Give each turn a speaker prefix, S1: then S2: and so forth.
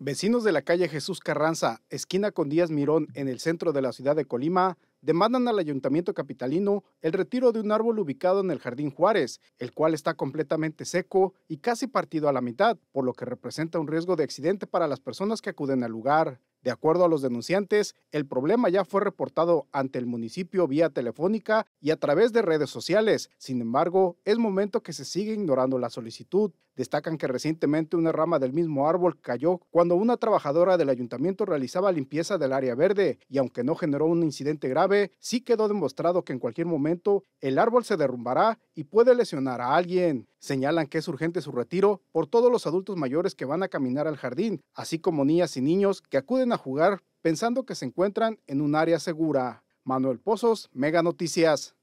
S1: Vecinos de la calle Jesús Carranza, esquina con Díaz Mirón, en el centro de la ciudad de Colima, demandan al ayuntamiento capitalino el retiro de un árbol ubicado en el Jardín Juárez, el cual está completamente seco y casi partido a la mitad, por lo que representa un riesgo de accidente para las personas que acuden al lugar. De acuerdo a los denunciantes, el problema ya fue reportado ante el municipio vía telefónica y a través de redes sociales. Sin embargo, es momento que se sigue ignorando la solicitud. Destacan que recientemente una rama del mismo árbol cayó cuando una trabajadora del ayuntamiento realizaba limpieza del área verde y aunque no generó un incidente grave, sí quedó demostrado que en cualquier momento el árbol se derrumbará y puede lesionar a alguien. Señalan que es urgente su retiro por todos los adultos mayores que van a caminar al jardín, así como niñas y niños que acuden a jugar pensando que se encuentran en un área segura. Manuel Pozos, Mega Noticias.